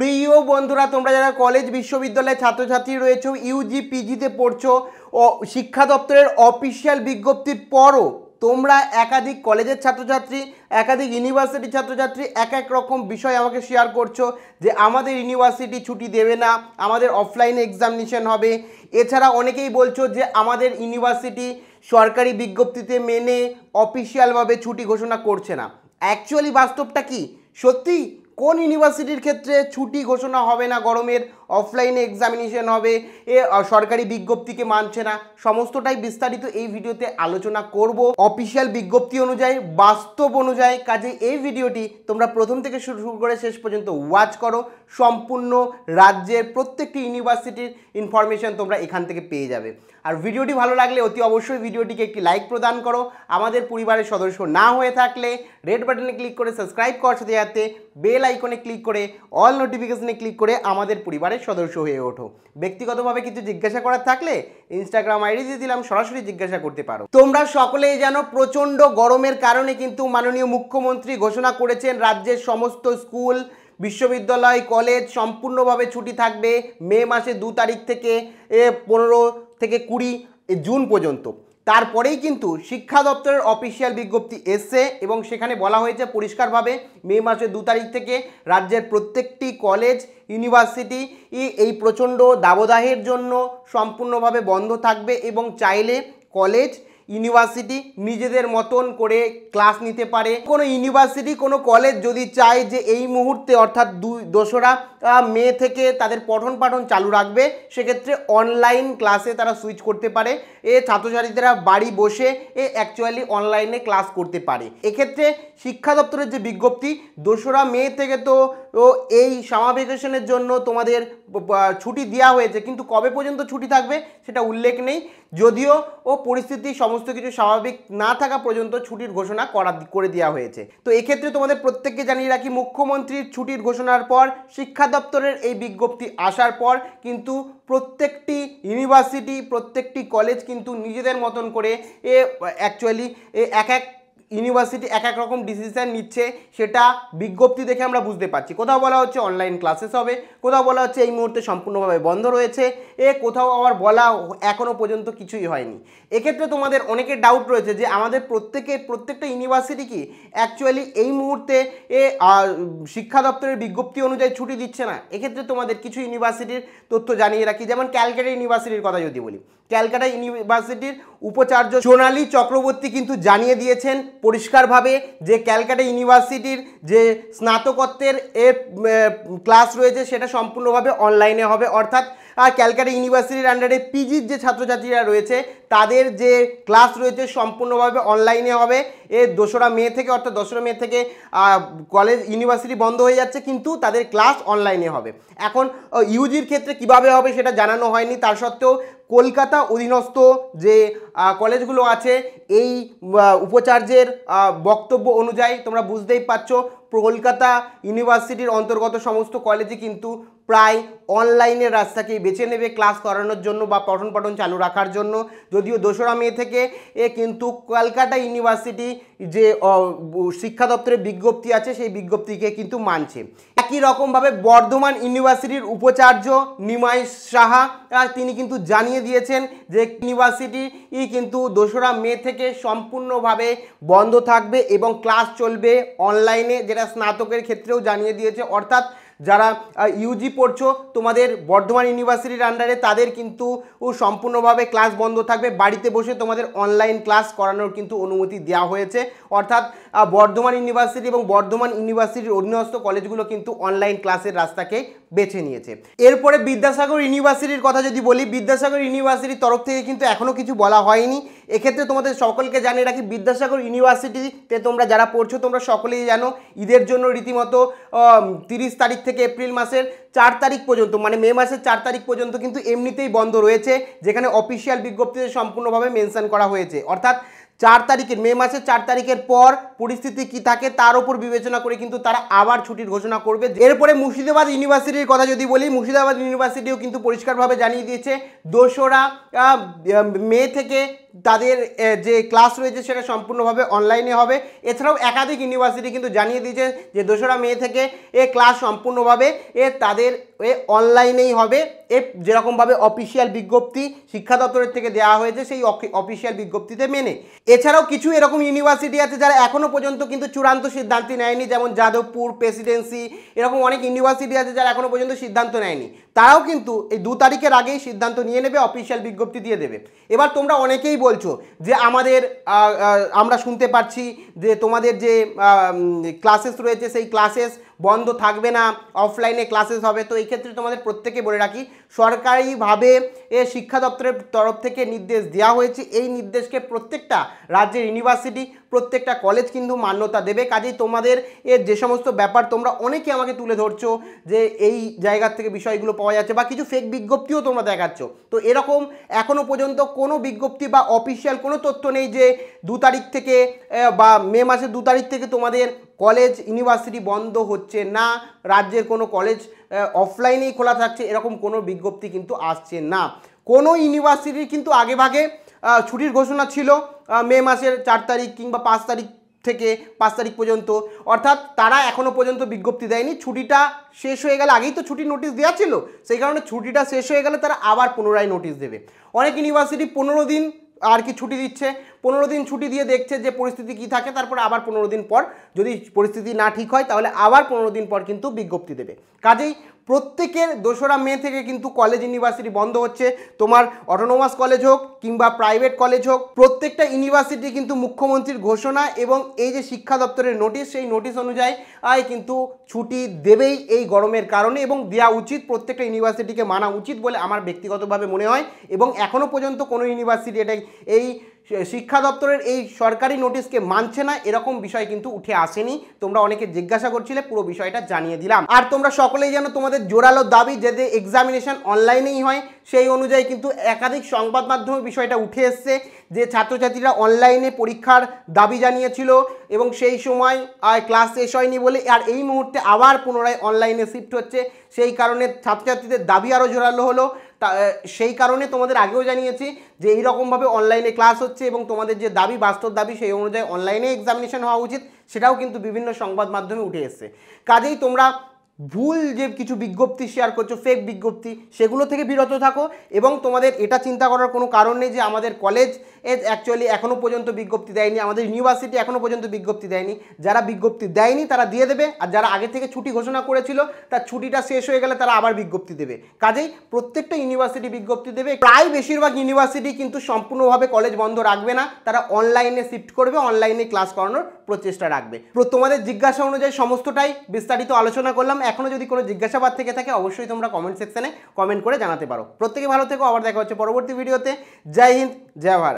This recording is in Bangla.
প্রিয় বন্ধুরা তোমরা যারা কলেজ বিশ্ববিদ্যালয়ের ছাত্রছাত্রী রয়েছে ইউজি পিজিতে পড়ছো ও শিক্ষা দপ্তরের অফিসিয়াল বিজ্ঞপ্তির পরও তোমরা একাধিক কলেজের ছাত্রছাত্রী একাধিক ইউনিভার্সিটির ছাত্রছাত্রী এক এক রকম বিষয় আমাকে শেয়ার করছো যে আমাদের ইউনিভার্সিটি ছুটি দেবে না আমাদের অফলাইনে এক্সামিনেশন হবে এছাড়া অনেকেই বলছো যে আমাদের ইউনিভার্সিটি সরকারি বিজ্ঞপ্তিতে মেনে অফিসিয়ালভাবে ছুটি ঘোষণা করছে না অ্যাকচুয়ালি বাস্তবটা কি সত্যি কোন ইউনিভার্সিটির ক্ষেত্রে ছুটি ঘোষণা হবে না গরমের অফলাইনে এক্সামিনেশন হবে এ সরকারি বিজ্ঞপ্তিকে মানছে না সমস্তটাই বিস্তারিত এই ভিডিওতে আলোচনা করব অফিসিয়াল বিজ্ঞপ্তি অনুযায়ী বাস্তব অনুযায়ী কাজে এই ভিডিওটি তোমরা প্রথম থেকে শুরু শুরু করে শেষ পর্যন্ত ওয়াচ করো সম্পূর্ণ রাজ্যের প্রত্যেকটি ইউনিভার্সিটির ইনফরমেশন তোমরা এখান থেকে পেয়ে যাবে আর ভিডিওটি ভালো লাগলে অতি অবশ্যই ভিডিওটিকে একটি লাইক প্রদান করো আমাদের পরিবারের সদস্য না হয়ে থাকলে রেড বাটনে ক্লিক করে সাবস্ক্রাইব করার সাথে সাথে বেল আইকনে ক্লিক করে অল নোটিফিকেশনে ক্লিক করে আমাদের পরিবারের সদস্য হয়ে ওঠো ব্যক্তিগতভাবে কিছু জিজ্ঞাসা করার থাকলে ইনস্টাগ্রাম আইডি দিয়ে দিলাম সরাসরি জিজ্ঞাসা করতে পারো তোমরা সকলেই জানো প্রচণ্ড গরমের কারণে কিন্তু মাননীয় মুখ্যমন্ত্রী ঘোষণা করেছেন রাজ্যের সমস্ত স্কুল বিশ্ববিদ্যালয় কলেজ সম্পূর্ণভাবে ছুটি থাকবে মে মাসে দু তারিখ থেকে পনেরো থেকে কুড়ি জুন পর্যন্ত তারপরেই কিন্তু শিক্ষা দপ্তরের অফিসিয়াল বিজ্ঞপ্তি এসছে এবং সেখানে বলা হয়েছে পরিষ্কারভাবে মে মাসের দু তারিখ থেকে রাজ্যের প্রত্যেকটি কলেজ ইউনিভার্সিটি এই প্রচণ্ড দাবদাহের জন্য সম্পূর্ণভাবে বন্ধ থাকবে এবং চাইলে কলেজ ইউনিভার্সিটি নিজেদের মতন করে ক্লাস নিতে পারে কোনো ইউনিভার্সিটি কোনো কলেজ যদি চায় যে এই মুহূর্তে অর্থাৎ দুই দোসরা মে থেকে তাদের পঠন পাঠন চালু রাখবে সেক্ষেত্রে অনলাইন ক্লাসে তারা সুইচ করতে পারে এ ছাত্রছাত্রীরা বাড়ি বসে এ অ্যাকচুয়ালি অনলাইনে ক্লাস করতে পারে এক্ষেত্রে শিক্ষা দপ্তরের যে বিজ্ঞপ্তি দোসরা মে থেকে তো এই সামা জন্য তোমাদের ছুটি দেওয়া হয়েছে কিন্তু কবে পর্যন্ত ছুটি থাকবে সেটা উল্লেখ নেই যদিও ও পরিস্থিতি সমস্ত কিছু স্বাভাবিক না থাকা পর্যন্ত ছুটির ঘোষণা করা করে দেওয়া হয়েছে তো এক্ষেত্রে তোমাদের প্রত্যেককে জানিয়ে রাখি মুখ্যমন্ত্রীর ছুটির ঘোষণার পর শিক্ষা দপ্তরের এই বিজ্ঞপ্তি আসার পর কিন্তু প্রত্যেকটি ইউনিভার্সিটি প্রত্যেকটি কলেজ কিন্তু নিজেদের মতন করে এ অ্যাকচুয়ালি এ এক এক ইউনিভার্সিটি এক এক রকম ডিসিশান নিচ্ছে সেটা বিজ্ঞপ্তি দেখে আমরা বুঝতে পারছি কোথাও বলা হচ্ছে অনলাইন ক্লাসেস হবে কোথাও বলা হচ্ছে এই মুহূর্তে সম্পূর্ণভাবে বন্ধ রয়েছে এ কোথাও আবার বলা এখনও পর্যন্ত কিছুই হয়নি এক্ষেত্রে তোমাদের অনেকের ডাউট রয়েছে যে আমাদের প্রত্যেকে প্রত্যেকটা ইউনিভার্সিটি কি অ্যাকচুয়ালি এই মুহূর্তে এ শিক্ষা দপ্তরের বিজ্ঞপ্তি অনুযায়ী ছুটি দিচ্ছে না এক্ষেত্রে তোমাদের কিছু ইউনিভার্সিটির তথ্য জানিয়ে রাখি যেমন ক্যালকাটা ইউনিভার্সিটির কথা যদি বলি ক্যালকাটা ইউনিভার্সিটির উপাচার্য সোনালী চক্রবর্তী কিন্তু জানিয়ে দিয়েছেন পরিষ্কারভাবে যে ক্যালকাটা ইউনিভার্সিটির যে স্নাতকত্বের এর ক্লাস রয়েছে সেটা সম্পূর্ণভাবে অনলাইনে হবে অর্থাৎ ক্যালকাটা ইউনিভার্সিটির আন্ডারে পিজির যে ছাত্রছাত্রীরা রয়েছে তাদের যে ক্লাস রয়েছে সম্পূর্ণভাবে অনলাইনে হবে এ দোসরা মে থেকে অর্থাৎ দোসরা মে থেকে কলেজ ইউনিভার্সিটি বন্ধ হয়ে যাচ্ছে কিন্তু তাদের ক্লাস অনলাইনে হবে এখন ইউজির ক্ষেত্রে কিভাবে হবে সেটা জানানো হয়নি তার সত্ত্বেও কলকাতা অধীনস্থ যে কলেজগুলো আছে এই উপাচার্যের বক্তব্য অনুযায়ী তোমরা বুঝতেই পারছো কলকাতা ইউনিভার্সিটির অন্তর্গত সমস্ত কলেজই কিন্তু প্রায় অনলাইনের রাস্তাকেই বেছে নেবে ক্লাস করানোর জন্য বা পঠন পঠন চালু রাখার জন্য যদিও দোসরা মে থেকে এ কিন্তু কলকাতা ইউনিভার্সিটি যে শিক্ষা দপ্তরের বিজ্ঞপ্তি আছে সেই বিজ্ঞপ্তিকে কিন্তু মানছে একই রকমভাবে বর্ধমান ইউনিভার্সিটির উপাচার্য নিমাই সাহা তিনি কিন্তু জানিয়ে দিয়েছেন যে ইউনিভার্সিটি কিন্তু দোসরা মে থেকে সম্পূর্ণভাবে বন্ধ থাকবে এবং ক্লাস চলবে অনলাইনে যেটা স্নাতকের ক্ষেত্রেও জানিয়ে দিয়েছে অর্থাৎ যারা ইউজি পড়ছো তোমাদের বর্ধমান ইউনিভার্সিটির আন্ডারে তাদের কিন্তু সম্পূর্ণভাবে ক্লাস বন্ধ থাকবে বাড়িতে বসে তোমাদের অনলাইন ক্লাস করানোর কিন্তু অনুমতি দেওয়া হয়েছে অর্থাৎ বর্ধমান ইউনিভার্সিটি এবং বর্ধমান ইউনিভার্সিটির অধীনস্থ কলেজগুলো কিন্তু অনলাইন ক্লাসের রাস্তাকে বেছে নিয়েছে এরপরে বিদ্যাসাগর ইউনিভার্সিটির কথা যদি বলি বিদ্যাসাগর ইউনিভার্সিটির তরফ থেকে কিন্তু এখনও কিছু বলা হয়নি এক্ষেত্রে তোমাদের সকলকে জানিয়ে রাখি বিদ্যাসাগর ইউনিভার্সিটিতে তোমরা যারা পড়ছো তোমরা সকলেই জানো ঈদের জন্য রীতিমতো তিরিশ তারিখ থেকে এপ্রিল মাসের চার তারিখ পর্যন্ত মানে মে মাসের চার তারিখ পর্যন্ত কিন্তু এমনিতেই বন্ধ রয়েছে যেখানে অফিসিয়াল বিজ্ঞপ্তিতে সম্পূর্ণভাবে মেনশন করা হয়েছে অর্থাৎ চার তারিখের মে মাসের চার তারিখের পর পরিস্থিতি কি থাকে তার উপর বিবেচনা করে কিন্তু তারা আবার ছুটির ঘোষণা করবে এরপরে মুর্শিদাবাদ ইউনিভার্সিটির কথা যদি বলি মুর্শিদাবাদ ইউনিভার্সিটিও কিন্তু পরিষ্কারভাবে জানিয়ে দিয়েছে দোসরা মে থেকে তাদের যে ক্লাস রয়েছে সেটা সম্পূর্ণভাবে অনলাইনে হবে এছাড়াও একাধিক ইউনিভার্সিটি কিন্তু জানিয়ে দিয়েছে যে দোসরা মে থেকে এ ক্লাস সম্পূর্ণভাবে এ তাদের এ অনলাইনেই হবে এ যেরকমভাবে অফিসিয়াল বিজ্ঞপ্তি শিক্ষা দপ্তরের থেকে দেওয়া হয়েছে সেই অফিসিয়াল বিজ্ঞপ্তিতে মেনে এছাড়াও কিছু এরকম ইউনিভার্সিটি আছে যারা এখনও পর্যন্ত কিন্তু চূড়ান্ত সিদ্ধান্ত নেয়নি যেমন যাদবপুর প্রেসিডেন্সি এরকম অনেক ইউনিভার্সিটি আছে যারা এখনও পর্যন্ত সিদ্ধান্ত নেয়নি তারাও কিন্তু এই দু তারিখের আগেই সিদ্ধান্ত নিয়ে নেবে অফিসিয়াল বিজ্ঞপ্তি দিয়ে দেবে এবার তোমরা অনেকেই বলছো যে আমাদের আমরা শুনতে পাচ্ছি যে তোমাদের যে ক্লাসেস রয়েছে সেই ক্লাসেস বন্ধ থাকবে না অফলাইনে ক্লাসেস হবে তো এই ক্ষেত্রে তোমাদের প্রত্যেকে বলে রাখি সরকারিভাবে এ শিক্ষা দপ্তরের তরফ থেকে নির্দেশ দেওয়া হয়েছে এই নির্দেশকে প্রত্যেকটা রাজ্যের ইউনিভার্সিটি প্রত্যেকটা কলেজ কিন্তু মান্যতা দেবে কাজেই তোমাদের এর যে সমস্ত ব্যাপার তোমরা অনেকে আমাকে তুলে ধরছো যে এই জায়গার থেকে বিষয়গুলো পাওয়া যাচ্ছে বা কিছু ফেক বিজ্ঞপ্তিও তোমরা দেখাচ্ছ তো এরকম এখনও পর্যন্ত কোনো বিজ্ঞপ্তি বা অফিসিয়াল কোনো তথ্য নেই যে দু তারিখ থেকে বা মে মাসের দু তারিখ থেকে তোমাদের কলেজ ইউনিভার্সিটি বন্ধ হচ্ছে না রাজ্যের কোনো কলেজ অফলাইনেই খোলা থাকছে এরকম কোনো বিজ্ঞপ্তি কিন্তু আসছে না কোনো ইউনিভার্সিটির কিন্তু আগেভাগে ছুটির ঘোষণা ছিল মে মাসের চার তারিখ কিংবা পাঁচ তারিখ থেকে পাঁচ তারিখ পর্যন্ত অর্থাৎ তারা এখনও পর্যন্ত বিজ্ঞপ্তি দেয়নি ছুটিটা শেষ হয়ে গেলে আগেই তো ছুটির নোটিশ দেওয়া ছিল সেই কারণে ছুটিটা শেষ হয়ে গেলে তারা আবার পুনরায় নোটিশ দেবে অনেক ইউনিভার্সিটি পনেরো দিন আর কি ছুটি দিচ্ছে পনেরো দিন ছুটি দিয়ে দেখছে যে পরিস্থিতি কি থাকে তারপরে আবার পনেরো দিন পর যদি পরিস্থিতি না ঠিক হয় তাহলে আবার পনেরো দিন পর কিন্তু বিজ্ঞপ্তি দেবে কাজেই প্রত্যেকের দোসরা মে থেকে কিন্তু কলেজ ইউনিভার্সিটি বন্ধ হচ্ছে তোমার অটোনোমাস কলেজ হোক কিংবা প্রাইভেট কলেজ হোক প্রত্যেকটা ইউনিভার্সিটি কিন্তু মুখ্যমন্ত্রীর ঘোষণা এবং এই যে শিক্ষা দপ্তরের নোটিশ সেই নোটিশ অনুযায়ী আয় কিন্তু ছুটি দেবেই এই গরমের কারণে এবং দেওয়া উচিত প্রত্যেকটা ইউনিভার্সিটিকে মানা উচিত বলে আমার ব্যক্তিগতভাবে মনে হয় এবং এখনও পর্যন্ত কোনো ইউনিভার্সিটি এটাই এই শিক্ষা দপ্তরের এই সরকারি নোটিশকে মানছে না এরকম বিষয় কিন্তু উঠে আসেনি তোমরা অনেকে জিজ্ঞাসা করছিলে পুরো বিষয়টা জানিয়ে দিলাম আর তোমরা সকলেই যেন তোমাদের জোরালো দাবি যাতে এক্সামিনেশন অনলাইনেই হয় সেই অনুযায়ী কিন্তু একাধিক সংবাদ মাধ্যমে বিষয়টা উঠে এসছে যে ছাত্রছাত্রীরা অনলাইনে পরীক্ষার দাবি জানিয়েছিল এবং সেই সময় ক্লাস শেষ হয়নি বলে আর এই মুহূর্তে আবার পুনরায় অনলাইনে শিফট হচ্ছে সেই কারণে ছাত্রছাত্রীদের দাবি আরও জোরালো হলো সেই কারণে তোমাদের আগেও জানিয়েছি যে এইরকমভাবে অনলাইনে ক্লাস হচ্ছে এবং তোমাদের যে দাবি বাস্তব দাবি সেই অনুযায়ী অনলাইনে এক্সামিনেশন হওয়া উচিত সেটাও কিন্তু বিভিন্ন সংবাদ মাধ্যমে উঠে এসছে কাজেই তোমরা ভুল যে কিছু বিজ্ঞপ্তি শেয়ার করছো ফেক বিজ্ঞপ্তি সেগুলো থেকে বিরত থাকো এবং তোমাদের এটা চিন্তা করার কোনো কারণ নেই যে আমাদের কলেজ অ্যাকচুয়ালি এখনও পর্যন্ত বিজ্ঞপ্তি দেয়নি আমাদের ইউনিভার্সিটি এখনও পর্যন্ত বিজ্ঞপ্তি দেয়নি যারা বিজ্ঞপ্তি দেয়নি তারা দিয়ে দেবে আর যারা আগে থেকে ছুটি ঘোষণা করেছিল তার ছুটিটা শেষ হয়ে গেলে তারা আবার বিজ্ঞপ্তি দেবে কাজেই প্রত্যেকটা ইউনিভার্সিটি বিজ্ঞপ্তি দেবে প্রায় বেশিরভাগ ইউনিভার্সিটি কিন্তু সম্পূর্ণভাবে কলেজ বন্ধ রাখবে না তারা অনলাইনে শিফট করবে অনলাইনে ক্লাস করানোর প্রচেষ্টা রাখবে তোমাদের জিজ্ঞাসা অনুযায়ী সমস্তটাই বিস্তারিত আলোচনা করলাম এখনও যদি কোনো জিজ্ঞাসাবাদ থেকে থাকে অবশ্যই তোমরা কমেন্ট সেকশানে কমেন্ট করে জানাতে পারো প্রত্যেকে ভালো থেকো আবার দেখা হচ্ছে পরবর্তী ভিডিওতে জয় হিন্দ জয় ভারত